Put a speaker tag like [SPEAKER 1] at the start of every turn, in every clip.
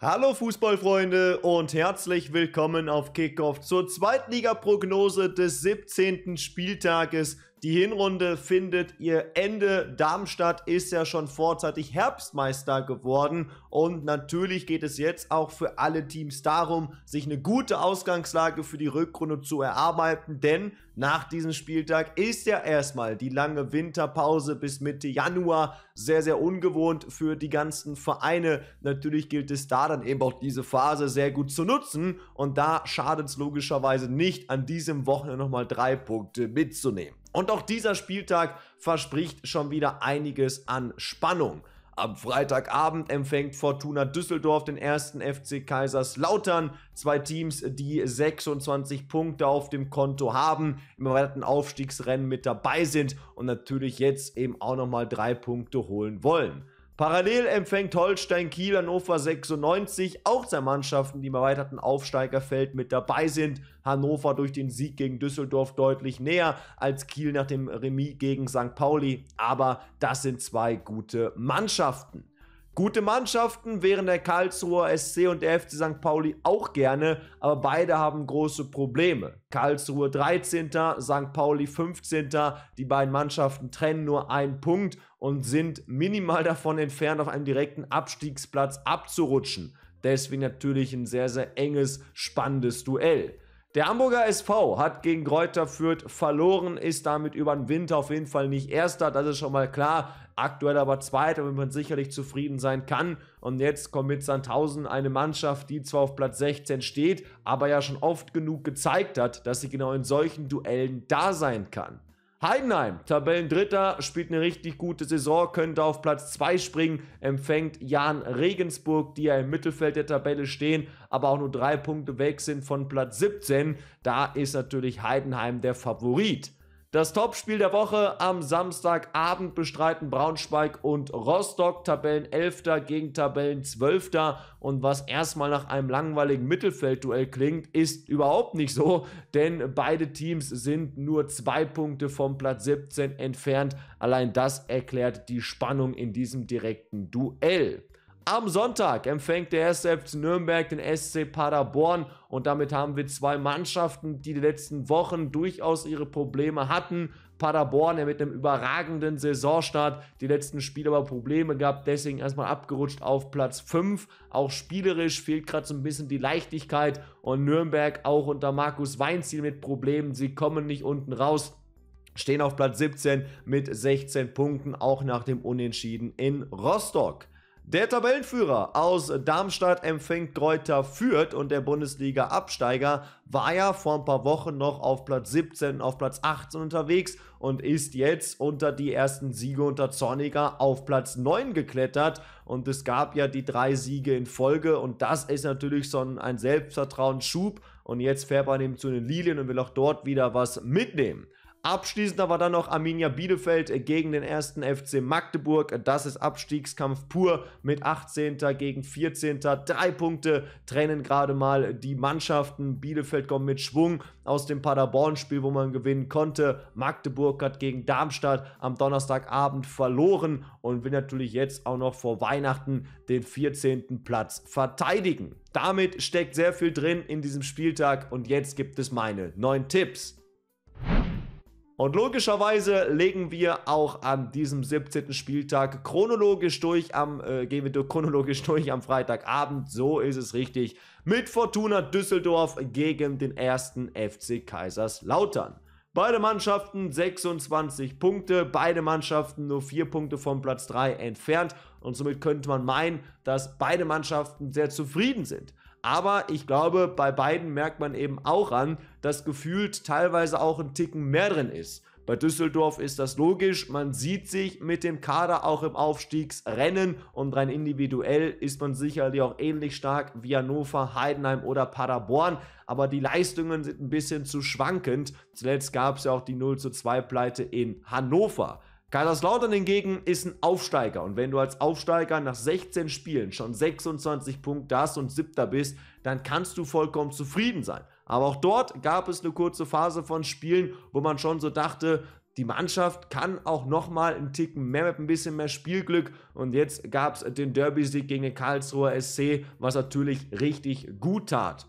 [SPEAKER 1] Hallo Fußballfreunde und herzlich willkommen auf Kickoff zur Zweitliga-Prognose des 17. Spieltages. Die Hinrunde findet ihr Ende. Darmstadt ist ja schon vorzeitig Herbstmeister geworden und natürlich geht es jetzt auch für alle Teams darum, sich eine gute Ausgangslage für die Rückrunde zu erarbeiten, denn nach diesem Spieltag ist ja erstmal die lange Winterpause bis Mitte Januar sehr, sehr ungewohnt für die ganzen Vereine. Natürlich gilt es da dann eben auch diese Phase sehr gut zu nutzen und da schadet es logischerweise nicht, an diesem Wochenende nochmal drei Punkte mitzunehmen. Und auch dieser Spieltag verspricht schon wieder einiges an Spannung. Am Freitagabend empfängt Fortuna Düsseldorf den ersten FC Kaiserslautern. Zwei Teams, die 26 Punkte auf dem Konto haben, im erweiterten Aufstiegsrennen mit dabei sind und natürlich jetzt eben auch nochmal drei Punkte holen wollen. Parallel empfängt Holstein Kiel Hannover 96, auch zwei Mannschaften, die im erweiterten Aufsteigerfeld mit dabei sind. Hannover durch den Sieg gegen Düsseldorf deutlich näher als Kiel nach dem Remis gegen St. Pauli, aber das sind zwei gute Mannschaften. Gute Mannschaften wären der Karlsruher SC und der FC St. Pauli auch gerne, aber beide haben große Probleme. Karlsruhe 13., St. Pauli 15. Die beiden Mannschaften trennen nur einen Punkt und sind minimal davon entfernt, auf einem direkten Abstiegsplatz abzurutschen. Deswegen natürlich ein sehr, sehr enges, spannendes Duell. Der Hamburger SV hat gegen Kräuter Fürth verloren, ist damit über den Winter auf jeden Fall nicht Erster, das ist schon mal klar. Aktuell aber Zweiter, wenn man sicherlich zufrieden sein kann. Und jetzt kommt mit Sandhausen eine Mannschaft, die zwar auf Platz 16 steht, aber ja schon oft genug gezeigt hat, dass sie genau in solchen Duellen da sein kann. Heidenheim, Tabellendritter, spielt eine richtig gute Saison, könnte auf Platz 2 springen, empfängt Jan Regensburg, die ja im Mittelfeld der Tabelle stehen, aber auch nur drei Punkte weg sind von Platz 17. Da ist natürlich Heidenheim der Favorit. Das Topspiel der Woche am Samstagabend bestreiten Braunschweig und Rostock, Tabellen 11. gegen Tabellen 12. Und was erstmal nach einem langweiligen Mittelfeldduell klingt, ist überhaupt nicht so, denn beide Teams sind nur zwei Punkte vom Platz 17 entfernt. Allein das erklärt die Spannung in diesem direkten Duell. Am Sonntag empfängt der erste Nürnberg den SC Paderborn und damit haben wir zwei Mannschaften, die die letzten Wochen durchaus ihre Probleme hatten. Paderborn mit einem überragenden Saisonstart, die letzten Spiele aber Probleme gehabt, deswegen erstmal abgerutscht auf Platz 5. Auch spielerisch fehlt gerade so ein bisschen die Leichtigkeit und Nürnberg auch unter Markus Weinziel mit Problemen. Sie kommen nicht unten raus stehen auf Platz 17 mit 16 Punkten, auch nach dem Unentschieden in Rostock. Der Tabellenführer aus Darmstadt empfängt Kräuter Fürth und der Bundesliga-Absteiger war ja vor ein paar Wochen noch auf Platz 17, auf Platz 18 unterwegs und ist jetzt unter die ersten Siege unter Zorniger auf Platz 9 geklettert. Und es gab ja die drei Siege in Folge und das ist natürlich so ein Selbstvertrauensschub. Und jetzt fährt man eben zu den Lilien und will auch dort wieder was mitnehmen. Abschließend aber dann noch Arminia Bielefeld gegen den ersten FC Magdeburg. Das ist Abstiegskampf pur mit 18. gegen 14. Drei Punkte trennen gerade mal die Mannschaften. Bielefeld kommt mit Schwung aus dem Paderborn-Spiel, wo man gewinnen konnte. Magdeburg hat gegen Darmstadt am Donnerstagabend verloren und will natürlich jetzt auch noch vor Weihnachten den 14. Platz verteidigen. Damit steckt sehr viel drin in diesem Spieltag und jetzt gibt es meine neun Tipps. Und logischerweise legen wir auch an diesem 17. Spieltag chronologisch durch am, äh, gehen wir durch, chronologisch durch am Freitagabend. So ist es richtig. Mit Fortuna Düsseldorf gegen den ersten FC Kaiserslautern. Beide Mannschaften 26 Punkte, beide Mannschaften nur 4 Punkte vom Platz 3 entfernt und somit könnte man meinen, dass beide Mannschaften sehr zufrieden sind. Aber ich glaube, bei beiden merkt man eben auch an, dass gefühlt teilweise auch ein Ticken mehr drin ist. Bei Düsseldorf ist das logisch. Man sieht sich mit dem Kader auch im Aufstiegsrennen und rein individuell ist man sicherlich auch ähnlich stark wie Hannover, Heidenheim oder Paderborn. Aber die Leistungen sind ein bisschen zu schwankend. Zuletzt gab es ja auch die 0 zu 2 Pleite in Hannover. Kaiserslautern hingegen ist ein Aufsteiger und wenn du als Aufsteiger nach 16 Spielen schon 26 Punkte hast und siebter bist, dann kannst du vollkommen zufrieden sein. Aber auch dort gab es eine kurze Phase von Spielen, wo man schon so dachte, die Mannschaft kann auch nochmal einen Ticken mehr mit ein bisschen mehr Spielglück. Und jetzt gab es den Derby-Sieg gegen den Karlsruher SC, was natürlich richtig gut tat.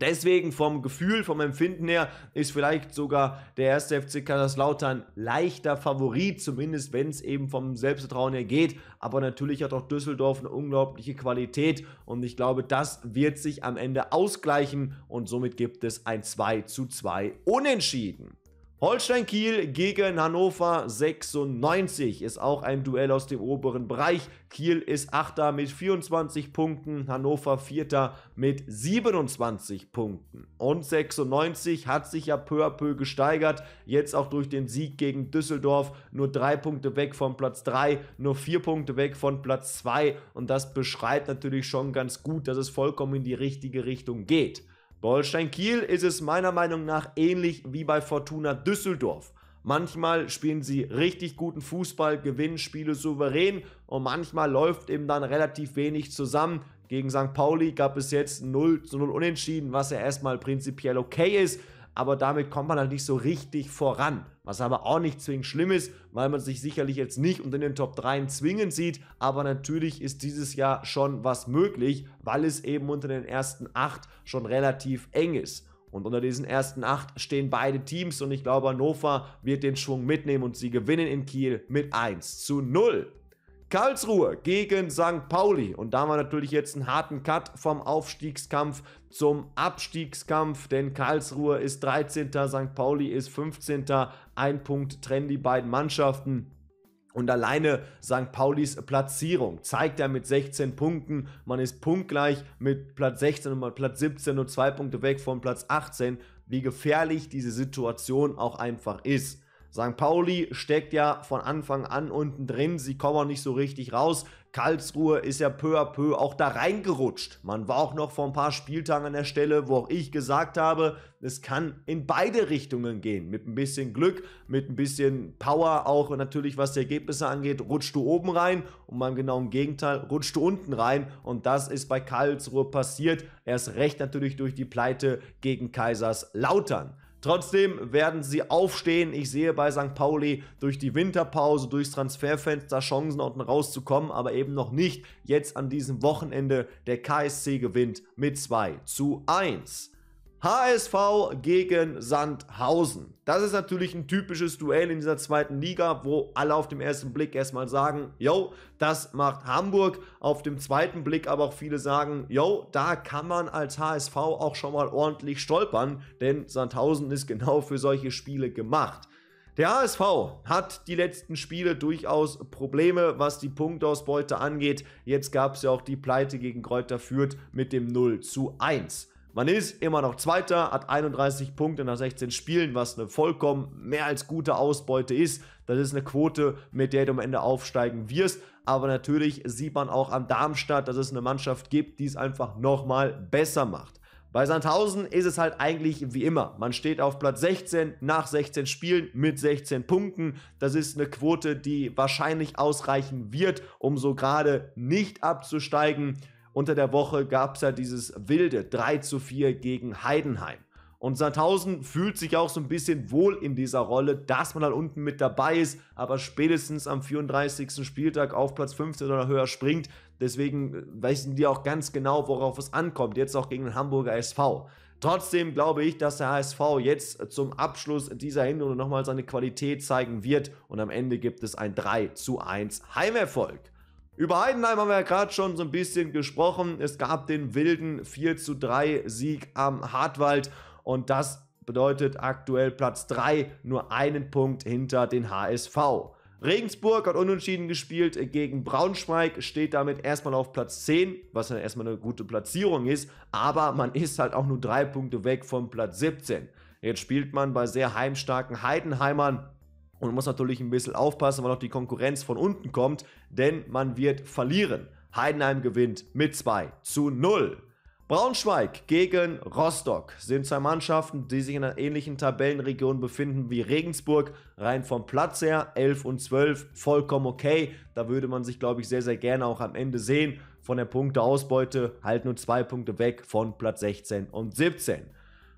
[SPEAKER 1] Deswegen vom Gefühl, vom Empfinden her ist vielleicht sogar der erste FC Kaiserslautern leichter Favorit, zumindest wenn es eben vom Selbstvertrauen her geht. Aber natürlich hat auch Düsseldorf eine unglaubliche Qualität und ich glaube, das wird sich am Ende ausgleichen und somit gibt es ein 2 zu 2 Unentschieden. Holstein Kiel gegen Hannover 96 ist auch ein Duell aus dem oberen Bereich. Kiel ist Achter mit 24 Punkten, Hannover Vierter mit 27 Punkten. Und 96 hat sich ja peu à peu gesteigert, jetzt auch durch den Sieg gegen Düsseldorf. Nur drei Punkte weg von Platz 3, nur vier Punkte weg von Platz 2. Und das beschreibt natürlich schon ganz gut, dass es vollkommen in die richtige Richtung geht. Bolstein Kiel ist es meiner Meinung nach ähnlich wie bei Fortuna Düsseldorf. Manchmal spielen sie richtig guten Fußball, gewinnen Spiele souverän und manchmal läuft eben dann relativ wenig zusammen. Gegen St. Pauli gab es jetzt 0 zu 0 Unentschieden, was ja erstmal prinzipiell okay ist aber damit kommt man halt nicht so richtig voran. Was aber auch nicht zwingend schlimm ist, weil man sich sicherlich jetzt nicht unter den Top 3 zwingend sieht, aber natürlich ist dieses Jahr schon was möglich, weil es eben unter den ersten 8 schon relativ eng ist. Und unter diesen ersten 8 stehen beide Teams und ich glaube, Hannover wird den Schwung mitnehmen und sie gewinnen in Kiel mit 1 zu 0. Karlsruhe gegen St. Pauli. Und da haben wir natürlich jetzt einen harten Cut vom Aufstiegskampf zum Abstiegskampf, denn Karlsruhe ist 13. St. Pauli ist 15. Ein Punkt trennen die beiden Mannschaften. Und alleine St. Paulis Platzierung zeigt er mit 16 Punkten. Man ist punktgleich mit Platz 16 und Platz 17 und zwei Punkte weg von Platz 18, wie gefährlich diese Situation auch einfach ist. St. Pauli steckt ja von Anfang an unten drin, sie kommen auch nicht so richtig raus. Karlsruhe ist ja peu à peu auch da reingerutscht. Man war auch noch vor ein paar Spieltagen an der Stelle, wo auch ich gesagt habe, es kann in beide Richtungen gehen. Mit ein bisschen Glück, mit ein bisschen Power auch und natürlich, was die Ergebnisse angeht, rutscht du oben rein und beim genauen Gegenteil rutscht du unten rein. Und das ist bei Karlsruhe passiert. Erst recht natürlich durch die Pleite gegen Kaiserslautern. Trotzdem werden sie aufstehen. Ich sehe bei St. Pauli durch die Winterpause, durchs Transferfenster Chancen unten rauszukommen, aber eben noch nicht. Jetzt an diesem Wochenende der KSC gewinnt mit 2 zu 1. HSV gegen Sandhausen. Das ist natürlich ein typisches Duell in dieser zweiten Liga, wo alle auf dem ersten Blick erstmal sagen, yo, das macht Hamburg. Auf dem zweiten Blick aber auch viele sagen, yo, da kann man als HSV auch schon mal ordentlich stolpern, denn Sandhausen ist genau für solche Spiele gemacht. Der HSV hat die letzten Spiele durchaus Probleme, was die Punktausbeute angeht. Jetzt gab es ja auch die Pleite gegen Kräuter Fürth mit dem 0 zu 1. Man ist immer noch Zweiter, hat 31 Punkte nach 16 Spielen, was eine vollkommen mehr als gute Ausbeute ist. Das ist eine Quote, mit der du am Ende aufsteigen wirst. Aber natürlich sieht man auch an Darmstadt, dass es eine Mannschaft gibt, die es einfach nochmal besser macht. Bei Sandhausen ist es halt eigentlich wie immer. Man steht auf Platz 16 nach 16 Spielen mit 16 Punkten. Das ist eine Quote, die wahrscheinlich ausreichen wird, um so gerade nicht abzusteigen. Unter der Woche gab es ja dieses wilde 3 zu 4 gegen Heidenheim. Und Sandhausen fühlt sich auch so ein bisschen wohl in dieser Rolle, dass man halt unten mit dabei ist, aber spätestens am 34. Spieltag auf Platz 15 oder höher springt. Deswegen äh, wissen die auch ganz genau, worauf es ankommt. Jetzt auch gegen den Hamburger SV. Trotzdem glaube ich, dass der HSV jetzt zum Abschluss dieser Hinrunde nochmal seine Qualität zeigen wird und am Ende gibt es ein 3 zu 1 Heimerfolg. Über Heidenheim haben wir ja gerade schon so ein bisschen gesprochen. Es gab den wilden 4 zu 3 Sieg am Hartwald und das bedeutet aktuell Platz 3 nur einen Punkt hinter den HSV. Regensburg hat unentschieden gespielt gegen Braunschweig, steht damit erstmal auf Platz 10, was dann erstmal eine gute Platzierung ist, aber man ist halt auch nur drei Punkte weg vom Platz 17. Jetzt spielt man bei sehr heimstarken Heidenheimern und muss natürlich ein bisschen aufpassen, weil auch die Konkurrenz von unten kommt, denn man wird verlieren. Heidenheim gewinnt mit 2 zu 0. Braunschweig gegen Rostock sind zwei Mannschaften, die sich in einer ähnlichen Tabellenregion befinden wie Regensburg. Rein vom Platz her 11 und 12 vollkommen okay. Da würde man sich, glaube ich, sehr, sehr gerne auch am Ende sehen. Von der Punkteausbeute halt nur zwei Punkte weg von Platz 16 und 17.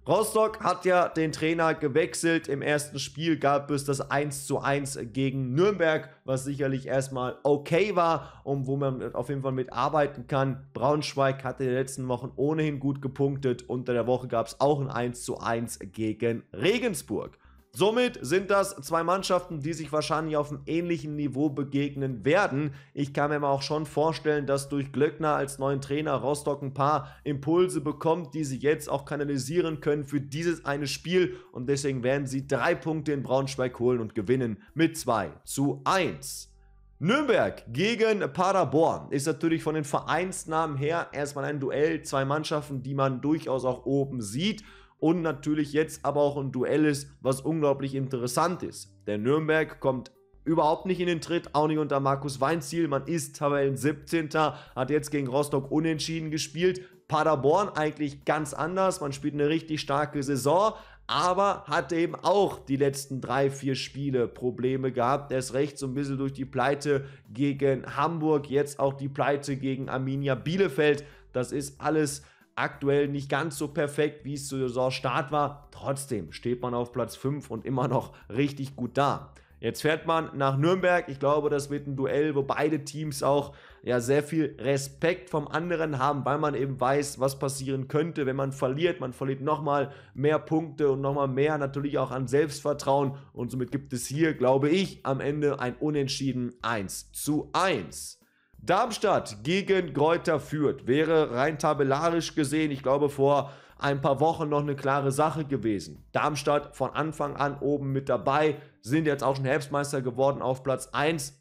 [SPEAKER 1] Rostock hat ja den Trainer gewechselt. Im ersten Spiel gab es das 1:1 gegen Nürnberg, was sicherlich erstmal okay war und wo man auf jeden Fall mitarbeiten kann. Braunschweig hatte in den letzten Wochen ohnehin gut gepunktet. Unter der Woche gab es auch ein 1:1 gegen Regensburg. Somit sind das zwei Mannschaften, die sich wahrscheinlich auf einem ähnlichen Niveau begegnen werden. Ich kann mir aber auch schon vorstellen, dass durch Glöckner als neuen Trainer Rostock ein paar Impulse bekommt, die sie jetzt auch kanalisieren können für dieses eine Spiel. Und deswegen werden sie drei Punkte in Braunschweig holen und gewinnen mit 2 zu 1. Nürnberg gegen Paderborn ist natürlich von den Vereinsnamen her erstmal ein Duell, zwei Mannschaften, die man durchaus auch oben sieht und natürlich jetzt aber auch ein Duell ist, was unglaublich interessant ist. Der Nürnberg kommt überhaupt nicht in den Tritt, auch nicht unter Markus Weinziel. Man ist Tabellen 17. hat jetzt gegen Rostock unentschieden gespielt. Paderborn eigentlich ganz anders. Man spielt eine richtig starke Saison, aber hat eben auch die letzten drei, vier Spiele Probleme gehabt. Erst recht so ein bisschen durch die Pleite gegen Hamburg, jetzt auch die Pleite gegen Arminia Bielefeld. Das ist alles aktuell nicht ganz so perfekt, wie es zu Saisonstart war. Trotzdem steht man auf Platz 5 und immer noch richtig gut da. Jetzt fährt man nach Nürnberg. Ich glaube, das wird ein Duell, wo beide Teams auch ja sehr viel Respekt vom anderen haben, weil man eben weiß, was passieren könnte, wenn man verliert. Man verliert nochmal mehr Punkte und nochmal mehr natürlich auch an Selbstvertrauen. Und somit gibt es hier, glaube ich, am Ende ein Unentschieden 1 zu 1. Darmstadt gegen Greuther Fürth wäre rein tabellarisch gesehen, ich glaube, vor ein paar Wochen noch eine klare Sache gewesen. Darmstadt von Anfang an oben mit dabei, sind jetzt auch schon Herbstmeister geworden auf Platz 1.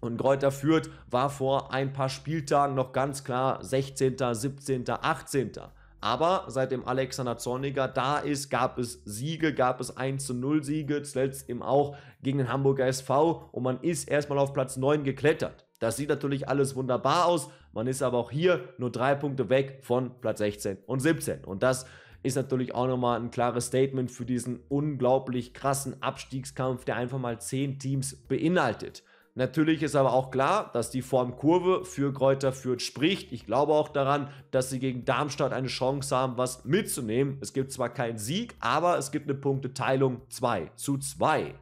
[SPEAKER 1] Und Greuther Fürth war vor ein paar Spieltagen noch ganz klar 16., 17., 18. Aber seitdem Alexander Zorniger da ist, gab es Siege, gab es 1 zu 0 Siege, zuletzt eben auch gegen den Hamburger SV und man ist erstmal auf Platz 9 geklettert. Das sieht natürlich alles wunderbar aus. Man ist aber auch hier nur drei Punkte weg von Platz 16 und 17. Und das ist natürlich auch nochmal ein klares Statement für diesen unglaublich krassen Abstiegskampf, der einfach mal zehn Teams beinhaltet. Natürlich ist aber auch klar, dass die Formkurve für Kräuter Fürth spricht. Ich glaube auch daran, dass sie gegen Darmstadt eine Chance haben, was mitzunehmen. Es gibt zwar keinen Sieg, aber es gibt eine Punkteteilung 2 zu 2.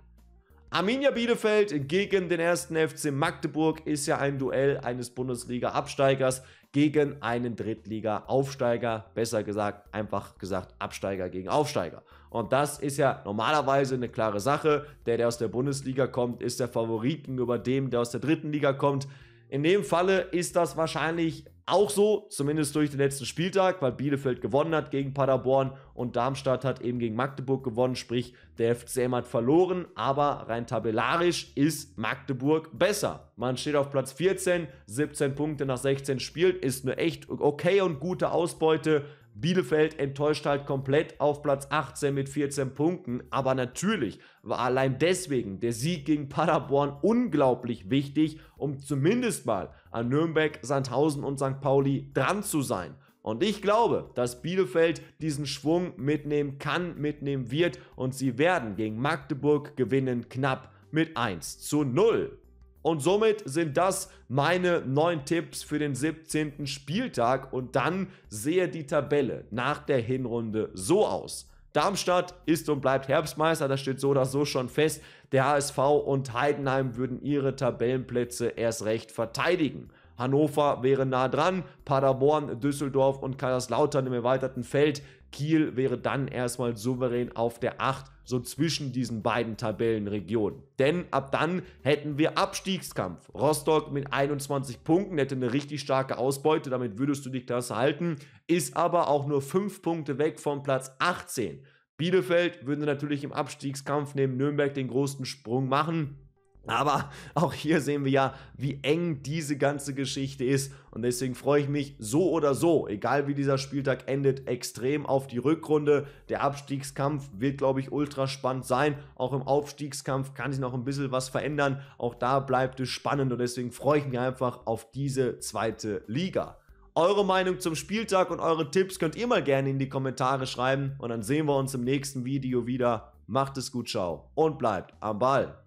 [SPEAKER 1] Arminia Bielefeld gegen den ersten FC Magdeburg ist ja ein Duell eines Bundesliga-Absteigers gegen einen Drittliga-Aufsteiger. Besser gesagt, einfach gesagt, Absteiger gegen Aufsteiger. Und das ist ja normalerweise eine klare Sache. Der, der aus der Bundesliga kommt, ist der Favoriten über dem, der aus der dritten Liga kommt. In dem Falle ist das wahrscheinlich auch so, zumindest durch den letzten Spieltag, weil Bielefeld gewonnen hat gegen Paderborn und Darmstadt hat eben gegen Magdeburg gewonnen, sprich der FCM hat verloren, aber rein tabellarisch ist Magdeburg besser. Man steht auf Platz 14, 17 Punkte nach 16 Spielen, ist eine echt okay und gute Ausbeute. Bielefeld enttäuscht halt komplett auf Platz 18 mit 14 Punkten. Aber natürlich war allein deswegen der Sieg gegen Paderborn unglaublich wichtig, um zumindest mal an Nürnberg, Sandhausen und St. Pauli dran zu sein. Und ich glaube, dass Bielefeld diesen Schwung mitnehmen kann, mitnehmen wird und sie werden gegen Magdeburg gewinnen knapp mit 1 zu 0. Und somit sind das meine neun Tipps für den 17. Spieltag. Und dann sehe die Tabelle nach der Hinrunde so aus. Darmstadt ist und bleibt Herbstmeister, das steht so oder so schon fest. Der HSV und Heidenheim würden ihre Tabellenplätze erst recht verteidigen. Hannover wäre nah dran, Paderborn, Düsseldorf und Kaiserslautern im erweiterten Feld Kiel wäre dann erstmal souverän auf der 8, so zwischen diesen beiden Tabellenregionen. Denn ab dann hätten wir Abstiegskampf. Rostock mit 21 Punkten hätte eine richtig starke Ausbeute, damit würdest du dich Klasse halten, ist aber auch nur 5 Punkte weg vom Platz 18. Bielefeld würde natürlich im Abstiegskampf neben Nürnberg den großen Sprung machen. Aber auch hier sehen wir ja, wie eng diese ganze Geschichte ist. Und deswegen freue ich mich so oder so, egal wie dieser Spieltag endet, extrem auf die Rückrunde. Der Abstiegskampf wird, glaube ich, ultra spannend sein. Auch im Aufstiegskampf kann sich noch ein bisschen was verändern. Auch da bleibt es spannend und deswegen freue ich mich einfach auf diese zweite Liga. Eure Meinung zum Spieltag und eure Tipps könnt ihr mal gerne in die Kommentare schreiben. Und dann sehen wir uns im nächsten Video wieder. Macht es gut, ciao und bleibt am Ball.